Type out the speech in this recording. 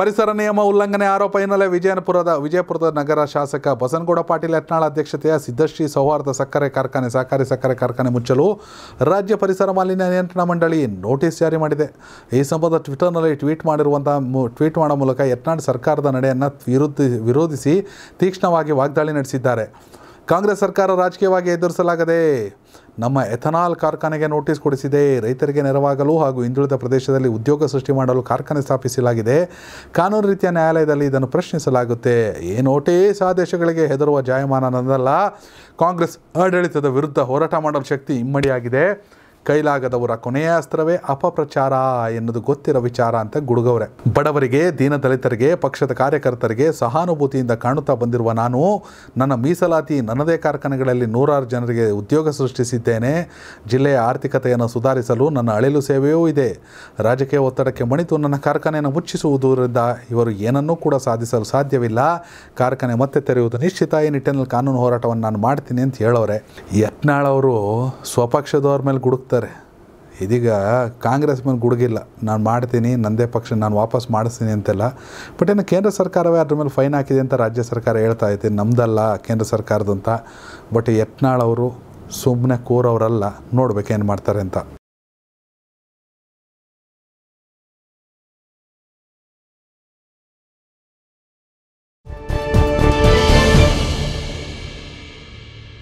ಪರಿಸರ ನಿಯಮ ಉಲ್ಲಂಘನೆ ಆರೋಪ ಹಿನ್ನೆಲೆ ವಿಜಯನಪುರದ ವಿಜಯಪುರದ ನಗರ ಶಾಸಕ ಬಸನಗೌಡ ಪಾಟೀಲ್ ಯತ್ನಾಳ್ ಅಧ್ಯಕ್ಷತೆಯ ಸಿದ್ದಶ್ರೀ ಸೌಹಾರ್ದ ಸಕ್ಕರೆ ಕಾರ್ಖಾನೆ ಸಹಕಾರಿ ಸಕ್ಕರೆ ಕಾರ್ಖಾನೆ ಮುಚ್ಚಲು ರಾಜ್ಯ ಪರಿಸರ ಮಾಲಿನ್ಯ ನಿಯಂತ್ರಣ ಮಂಡಳಿ ನೋಟಿಸ್ ಜಾರಿ ಮಾಡಿದೆ ಈ ಸಂಬಂಧ ಟ್ವಿಟರ್ನಲ್ಲಿ ಟ್ವೀಟ್ ಮಾಡಿರುವಂತಹ ಟ್ವೀಟ್ ಮಾಡೋ ಮೂಲಕ ಯತ್ನಾಳ್ ಸರ್ಕಾರದ ನಡೆಯನ್ನು ವಿರುದ್ಧ ವಿರೋಧಿಸಿ ತೀಕ್ಷ್ಣವಾಗಿ ವಾಗ್ದಾಳಿ ನಡೆಸಿದ್ದಾರೆ ಕಾಂಗ್ರೆಸ್ ಸರ್ಕಾರ ರಾಜಕೀಯವಾಗಿ ಎದುರಿಸಲಾಗದೆ ನಮ್ಮ ಎಥನಾಲ್ ಕಾರ್ಖಾನೆಗೆ ನೋಟಿಸ್ ಕೊಡಿಸಿದೆ ರೈತರಿಗೆ ನೆರವಾಗಲು ಹಾಗೂ ಹಿಂದುಳಿದ ಪ್ರದೇಶದಲ್ಲಿ ಉದ್ಯೋಗ ಸೃಷ್ಟಿ ಮಾಡಲು ಕಾರ್ಖಾನೆ ಸ್ಥಾಪಿಸಲಾಗಿದೆ ಕಾನೂನು ರೀತಿಯ ನ್ಯಾಯಾಲಯದಲ್ಲಿ ಇದನ್ನು ಪ್ರಶ್ನಿಸಲಾಗುತ್ತೆ ಈ ನೋಟಿಸ್ ಆದೇಶಗಳಿಗೆ ಹೆದರುವ ಜಾಯಮಾನನಲ್ಲ ಕಾಂಗ್ರೆಸ್ ಆಡಳಿತದ ವಿರುದ್ಧ ಹೋರಾಟ ಮಾಡಲು ಶಕ್ತಿ ಇಮ್ಮಡಿಯಾಗಿದೆ ಕೈಲಾಗದವರ ಕೊನೆಯ ಅಸ್ತ್ರವೇ ಅಪಪ್ರಚಾರ ಎನ್ನುವುದು ಗೊತ್ತಿರೋ ವಿಚಾರ ಅಂತ ಗುಡುಗವ್ರೆ ಬಡವರಿಗೆ ದೀನದಲಿತರಿಗೆ ಪಕ್ಷದ ಕಾರ್ಯಕರ್ತರಿಗೆ ಸಹಾನುಭೂತಿಯಿಂದ ಕಾಣುತ್ತಾ ಬಂದಿರುವ ನಾನು ನನ್ನ ಮೀಸಲಾತಿ ನನ್ನದೇ ಕಾರ್ಖಾನೆಗಳಲ್ಲಿ ನೂರಾರು ಜನರಿಗೆ ಉದ್ಯೋಗ ಸೃಷ್ಟಿಸಿದ್ದೇನೆ ಜಿಲ್ಲೆಯ ಆರ್ಥಿಕತೆಯನ್ನು ಸುಧಾರಿಸಲು ನನ್ನ ಅಳಿಲು ಸೇವೆಯೂ ಇದೆ ರಾಜಕೀಯ ಒತ್ತಡಕ್ಕೆ ಮಣಿತು ನನ್ನ ಕಾರ್ಖಾನೆಯನ್ನು ಮುಚ್ಚಿಸುವುದರಿಂದ ಇವರು ಏನನ್ನೂ ಕೂಡ ಸಾಧಿಸಲು ಸಾಧ್ಯವಿಲ್ಲ ಕಾರ್ಖಾನೆ ಮತ್ತೆ ತೆರೆಯುವುದು ನಿಶ್ಚಿತ ಈ ನಿಟ್ಟಿನಲ್ಲಿ ಕಾನೂನು ಹೋರಾಟವನ್ನು ನಾನು ಮಾಡ್ತೀನಿ ಅಂತ ಹೇಳೋರೆ ಯತ್ನಾಳ್ ಅವರು ಸ್ವಪಕ್ಷದವ್ರ ಮೇಲೆ ಗುಡುಕ್ ಬಿಡ್ತಾರೆ ಇದೀಗ ಕಾಂಗ್ರೆಸ್ ಮೇಲೆ ಗುಡುಗಿಲ್ಲ ನಾನು ಮಾಡ್ತೀನಿ ನನ್ನದೇ ಪಕ್ಷ ನಾನು ವಾಪಸ್ ಮಾಡಿಸ್ತೀನಿ ಅಂತೆಲ್ಲ ಬಟ್ ಏನು ಕೇಂದ್ರ ಸರ್ಕಾರವೇ ಅದ್ರ ಮೇಲೆ ಫೈನ್ ಹಾಕಿದೆ ಅಂತ ರಾಜ್ಯ ಸರ್ಕಾರ ಹೇಳ್ತಾ ಇದ್ದೀನಿ ನಮ್ಮದಲ್ಲ ಕೇಂದ್ರ ಸರ್ಕಾರದಂತ ಬಟ್ ಯತ್ನಾಳ್ ಅವರು ಸುಮ್ಮನೆ ಕೂರವರಲ್ಲ ನೋಡ್ಬೇಕು ಏನು ಮಾಡ್ತಾರೆ ಅಂತ